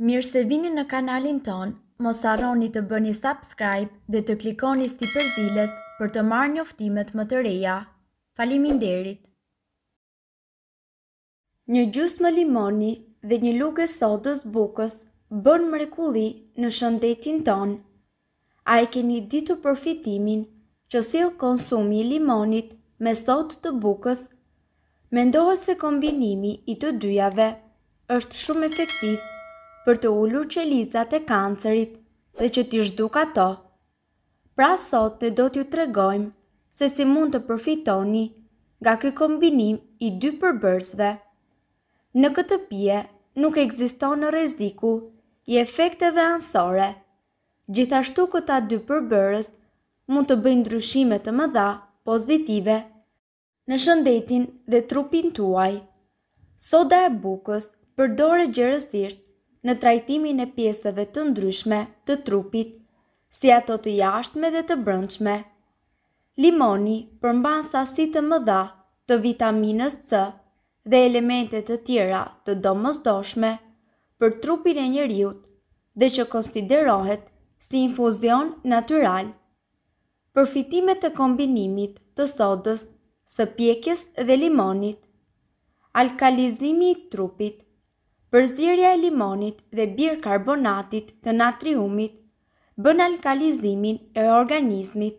Mirë se vini në kanalin ton, mos arroni të bëni subscribe dhe të klikoni si përzdiles për të marrë njoftimet më të reja. Falimin derit! Një gjusë më limoni dhe një luke sodës bukës bën mrekulli në shëndetin ton. A e keni ditu përfitimin që sil konsumi i limonit me sodë të bukës? Mendohet se kombinimi i të dyjave është shumë efektivë për të ullur qelizat e kancerit dhe që t'i shduk ato. Pra sot ne do t'ju tregojmë se si mund të përfitoni nga ky kombinim i dy përbërësve. Në këtë pje nuk ekziston në reziku i efekteve ansore. Gjithashtu këta dy përbërës mund të bëjnë ndryshime të mëdha pozitive në shëndetin dhe trupin tuaj. Soda e bukës përdore gjerësisht në trajtimin e pjesëve të ndryshme të trupit, si ato të jashtme dhe të brëndshme. Limoni përmban sasi të mëdha të vitaminës C dhe elementet të tjera të domosdoshme për trupin e njeriut dhe që konsiderohet si infuzion natural. Përfitimet të kombinimit të sodës së pjekjes dhe limonit. Alkalizimi i trupit përzirja e limonit dhe birë karbonatit të natriumit bën alkalizimin e organizmit.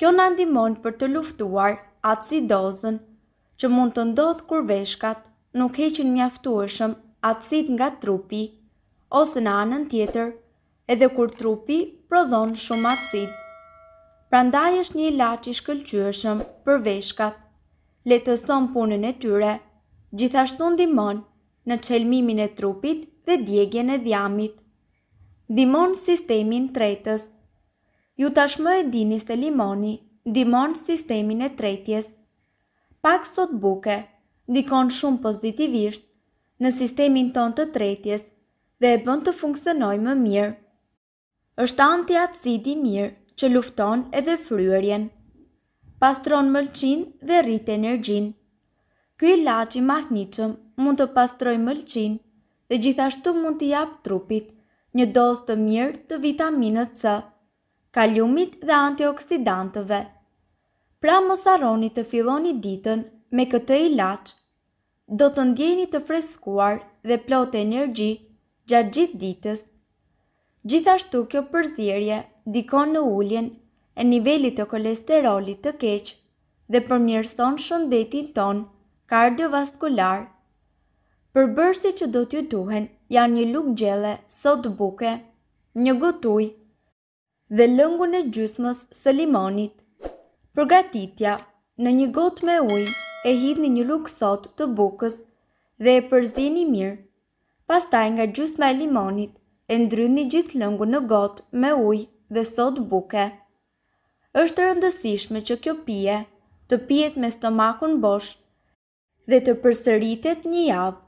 Kjo në ndimon për të luftuar acidozën që mund të ndodhë kur veshkat nuk heqin mjaftuashëm acid nga trupi ose në anën tjetër edhe kur trupi prodhon shumë acid. Prandaj është një ilaq i shkëlqyeshëm për veshkat. letëson punën e tyre, gjithashtu ndihmon në qelmimin e trupit dhe djegjen e dhjamit. Dimon sistemin tretës Ju tashmë e dini se limoni, dimon sistemin e tretjes. Pak sot buke, dikon shumë pozitivisht në sistemin ton të tretjes dhe e bën të funksionoj më mirë. Êshtë antiacidi mirë që lufton edhe fryërjen. Pastron mëlqin dhe rrit energjin. Ky ilaç i mahnitshëm mund të pastroj mëlqin dhe gjithashtu mund të jap trupit një dozë të mirë të vitaminës C, kaliumit dhe antioksidantëve. Pra mos harroni të filloni ditën me këtë ilaç. Do të ndjeni të freskuar dhe plot energji gjatë gjithë ditës. Gjithashtu kjo përzierje dikon në ulljen e nivelit të kolesterolit të keq dhe përmjërson shëndetin ton kardiovaskular përbërsi që do t'ju duhen janë një luk gjele, sot buke, një gotuj dhe lëngun e gjysmës së limonit. Përgatitja, në një got me uj e hidhni një luk sot të bukës dhe e përzini mirë. Pastaj nga gjysma e limonit e ndrydhni gjithë lëngun në got me uj dhe sot buke. Është rëndësishme që kjo pije të pijet me stomakun bosh dhe të përsëritet një javë.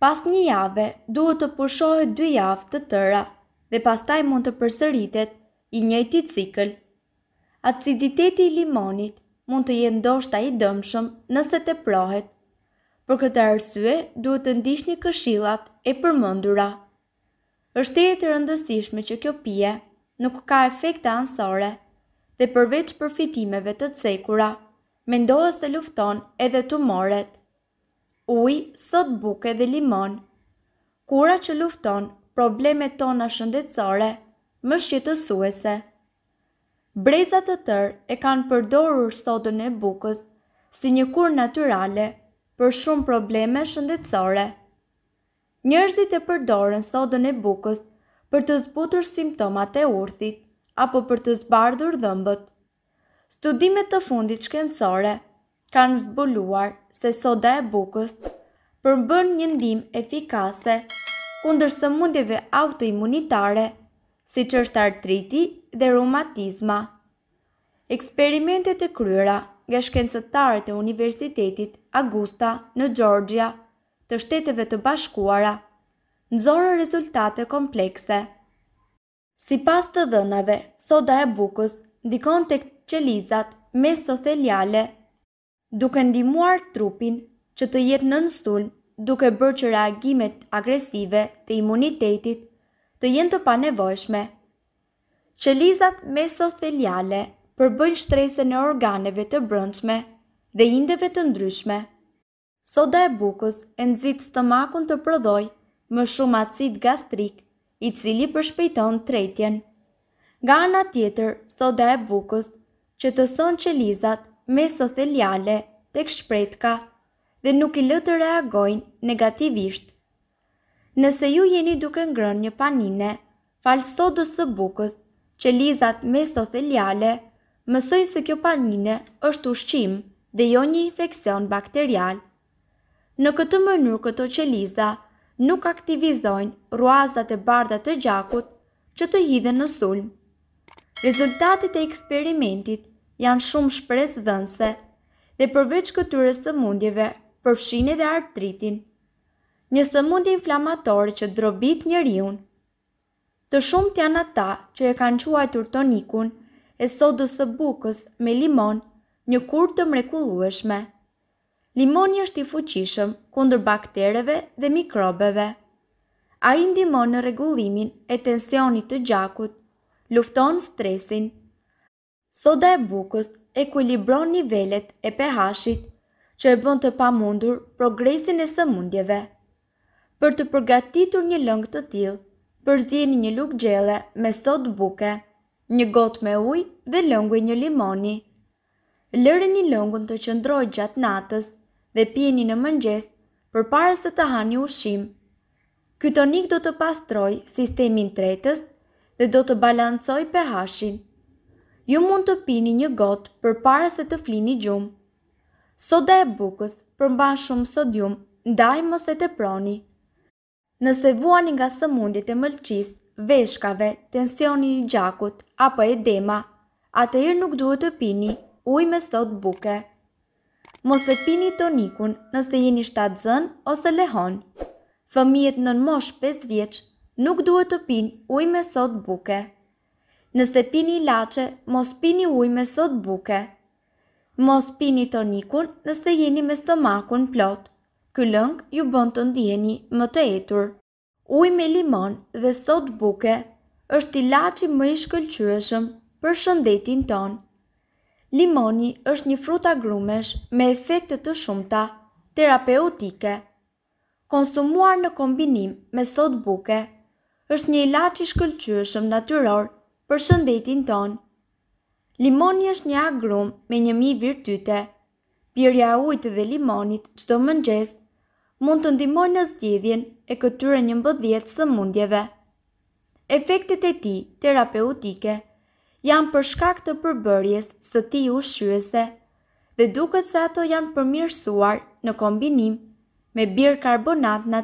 Pas një jave, duhet të pushohet dy javë të tëra dhe pastaj mund të përsëritet i njëjti cikël. Aciditeti i limonit mund të jetë ndoshta i dëmshëm nëse të prohet. Për këtë arsye, duhet të një këshillat e përmendura. Është e rëndësishme që kjo pije nuk ka efekte anësore dhe përveç përfitimeve të cekura, mendohet se lufton edhe tumoret uj, sot buke dhe limon. Kura që lufton probleme tona shëndetësore, më shqetësuese. Brezat të tërë e kanë përdorur sotën e bukës si një kur naturale për shumë probleme shëndetësore. Njërzit e përdorën sotën e bukës për të zbutur simptomat e urthit apo për të zbardhur dhëmbët. Studimet të fundit shkencore – kanë zbuluar se soda e bukës përmbën një ndim efikase kundër sëmundjeve autoimunitare, si që është artriti dhe rheumatizma. Eksperimentet e kryera nga shkencëtarët e Universitetit Augusta në Gjorgja, të shteteve të bashkuara nëzorën rezultate komplekse. Si pas të dhënave, soda e bukës ndikon të qelizat mesotheliale duke ndimuar trupin që të jetë në nënstull duke bërë që reagimet agresive të imunitetit të jenë të panevojshme. Qelizat mesotheliale përbëjnë shtresën e organeve të brëndshme dhe indeve të ndryshme. Soda e bukës e nxit stomakun të prodhoj më shumë acid gastrik i cili përshpejton tretjen. Nga ana tjetër, soda e bukës që të son qelizat mesoteliale tek shpretka dhe nuk i lë të reagojnë negativisht. Nëse ju jeni duke ngrën një panine, falstodës të bukës që lizat mesoteliale mësoj se kjo panine është ushqim dhe jo një infekcion bakterial. Në këtë mënyrë këto qeliza nuk aktivizojnë ruazat e bardat të gjakut që të hidhen në sulm. Rezultatet e eksperimentit janë shumë shpresë dhënse dhe përveç këtyre së mundjeve përfshin edhe artritin. Një së mundje inflamatorë që drobit një riun. Të shumë t'janë ata që e kanë quajtur tonikun e sodës së bukës me limon një kur të mrekulueshme. Limoni është i fuqishëm kundër baktereve dhe mikrobeve. A i ndimon në regullimin e tensionit të gjakut, lufton stresin, Soda e bukës ekulibron nivellet e pH-it, që e bën të pamundur progresin e sëmundjeve. Për të përgatitur një lëng të tillë, përzieni një lugë gjele me sodë buke, një gotë me ujë dhe lëngu një limoni. Lëreni lëngun të qëndrojë gjatë natës dhe pjeni në mëngjes për pare se të hani ushim. Ky tonik do të pastroj sistemin tretës dhe do të balancoj pH-in ju mund të pini një gotë për pare se të flini gjumë. Soda e bukës përmban shumë sodium, ndaj mos e të proni. Nëse vuani nga mundit e mëlqis, veshkave, tensioni i gjakut, apo edema, atë e nuk duhet të pini uj me sot buke. Mos të pini tonikun nëse jeni shtatë zën ose lehon. Fëmijet në mosh 5 vjeqë nuk duhet të pini uj me sot buke nëse pini lache, mos pini uj me sot buke. Mos pini tonikun nëse jeni me stomakun plot. lëng ju bënd të ndjeni më të etur. Uj me limon dhe sot buke është i lachi më i shkëllqyëshëm për shëndetin ton. Limoni është një fruta grumesh me efekte të shumta, terapeutike. Konsumuar në kombinim me sot buke, është një ilaç i shkëlqyeshëm natyror për shëndetin ton. Limoni është një agrum me një mi virtyte. Pjerja ujtë dhe limonit që të mëngjes mund të ndimoj në zgjidhjen e këtyre një mbëdhjet së mundjeve. Efektet e ti terapeutike janë për shkak të përbërjes së ti u shqyese dhe duke të sato janë përmirësuar në kombinim me birë karbonat në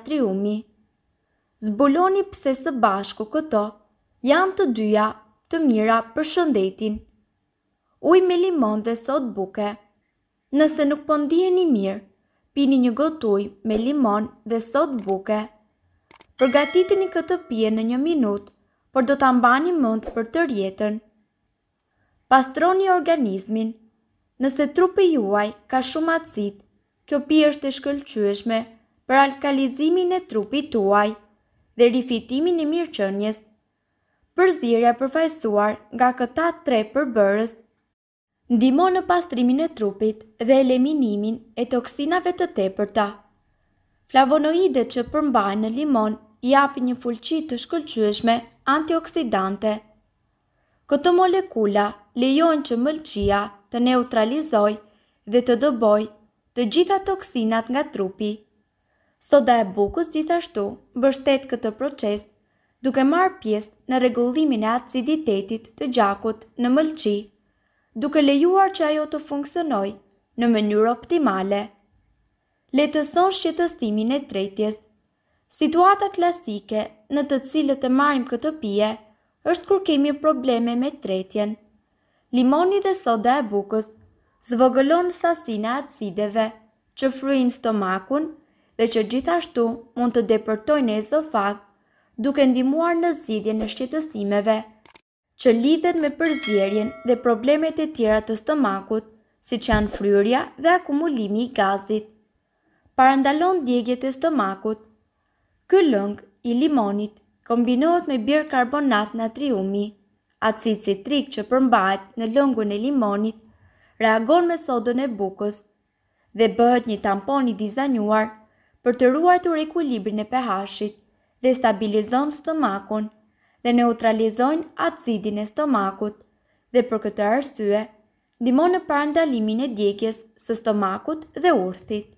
Zbuloni pëse së bashku këto janë të dyja të mira për shëndetin. Uj me limon dhe sot buke. Nëse nuk po ndiheni mirë, pini një gotë ujë me limon dhe sot buke. Përgatiteni këtë pije në një minutë, por do ta mbani mend për të rjetën. Pastroni organizmin. Nëse trupi juaj ka shumë acid, kjo pije është e shkëlqyeshme për alkalizimin e trupit tuaj dhe rifitimin e mirëqenies për zdirja përfajsuar nga këta tre përbërës, ndimo në pastrimin e trupit dhe eliminimin e toksinave të tepërta. Flavonoide që përmbajnë në limon japin një fulqit të shkëllqyëshme antioksidante. Këto molekula lejon që mëlqia të neutralizoj dhe të dëboj të gjitha toksinat nga trupi. Soda e bukës gjithashtu bështet këtë proces duke marë pjesë në regullimin e aciditetit të gjakut në mëlqi, duke lejuar që ajo të funksionoj në mënyrë optimale. Letëson shqetëstimin e tretjes. Situata klasike në të cilët e marim këtë pije është kur kemi probleme me tretjen. Limoni dhe soda e bukës zvogëlon sasina acideve që fruin stomakun dhe që gjithashtu mund të depërtojnë e esofag duke ndimuar në zidhjen e shqetësimeve, që lidhen me përzjerjen dhe problemet e tjera të stomakut, si që janë fryrja dhe akumulimi i gazit. Parandalon djegjet e stomakut, Ky lëng i limonit kombinohet me birë karbonat natriumi, acid citrik që përmbajt në lëngun e limonit, reagon me sodën e bukës dhe bëhet një tampon i për të ruajtur ekuilibrin e pH-shit dhe stabilizon stomakun dhe neutralizojnë acidin e stomakut dhe për këtë arsye ndihmon në parandalimin e djegjes së stomakut dhe urthit.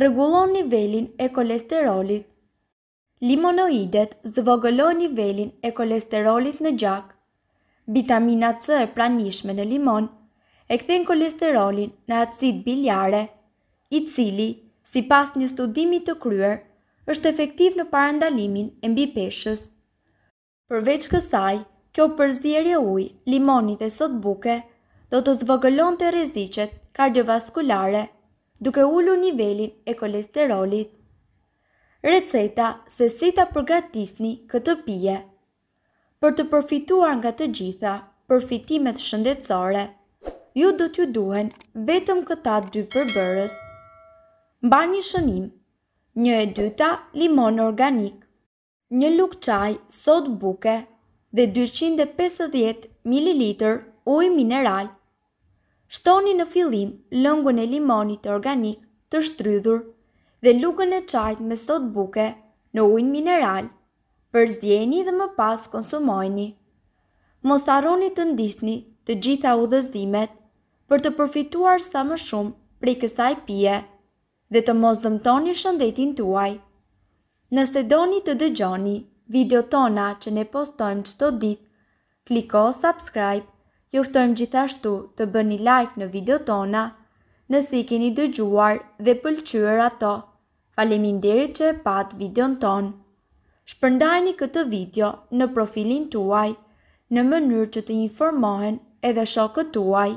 Rregullon nivelin e kolesterolit. Limonoidet zvogëlon nivelin e kolesterolit në gjak. Vitamina C e pranishme në limon e kthejnë kolesterolin në acid biliare, i cili, si pas një studimi të kryer, është efektiv në parandalimin e mbi peshës. Përveç kësaj, kjo përzirje uj, limonit e sot buke, do të zvogëlon të rezicet kardiovaskulare, duke ullu nivelin e kolesterolit. Receta se si ta përgatisni këtë pije. Për të përfituar nga të gjitha përfitimet shëndetësore, ju do t'ju duhen vetëm këta dy përbërës. Mba një shënim një e dyta limon organik, një luk qaj sot buke dhe 250 ml uj mineral. Shtoni në filim lëngën e limonit organik të shtrydhur dhe lukën e qajt me sot buke në uj mineral, përzdjeni dhe më pas konsumojni. Mos arroni të ndishtni të gjitha udhëzimet për të përfituar sa më shumë prej kësaj pje dhe të mos dëmtoni shëndetin tuaj. Nëse doni të dëgjoni video tona që ne postojmë qëto dit, kliko subscribe, juftojmë gjithashtu të bëni like në video tona, nësi keni dëgjuar dhe pëlqyër ato. Faleminderit që e pat video në tonë. Shpërndajni këtë video në profilin tuaj në mënyrë që të informohen edhe shokët tuaj.